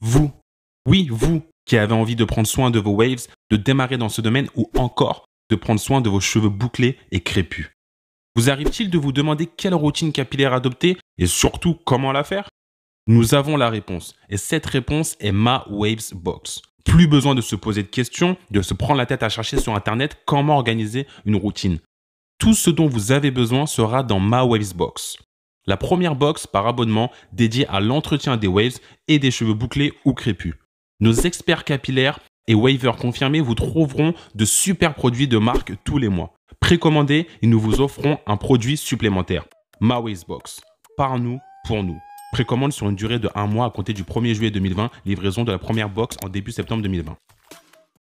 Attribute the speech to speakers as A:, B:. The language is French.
A: vous, oui, vous qui avez envie de prendre soin de vos waves, de démarrer dans ce domaine ou encore de prendre soin de vos cheveux bouclés et crépus. Vous arrive-t-il de vous demander quelle routine capillaire adopter et surtout comment la faire Nous avons la réponse et cette réponse est ma Waves Box. Plus besoin de se poser de questions, de se prendre la tête à chercher sur internet comment organiser une routine. Tout ce dont vous avez besoin sera dans ma Waves Box. La première box par abonnement dédiée à l'entretien des waves et des cheveux bouclés ou crépus. Nos experts capillaires et waivers confirmés vous trouveront de super produits de marque tous les mois. Précommandez et nous vous offrons un produit supplémentaire. Ma Box. Par nous, pour nous. Précommande sur une durée de 1 mois à compter du 1er juillet 2020, livraison de la première box en début septembre 2020.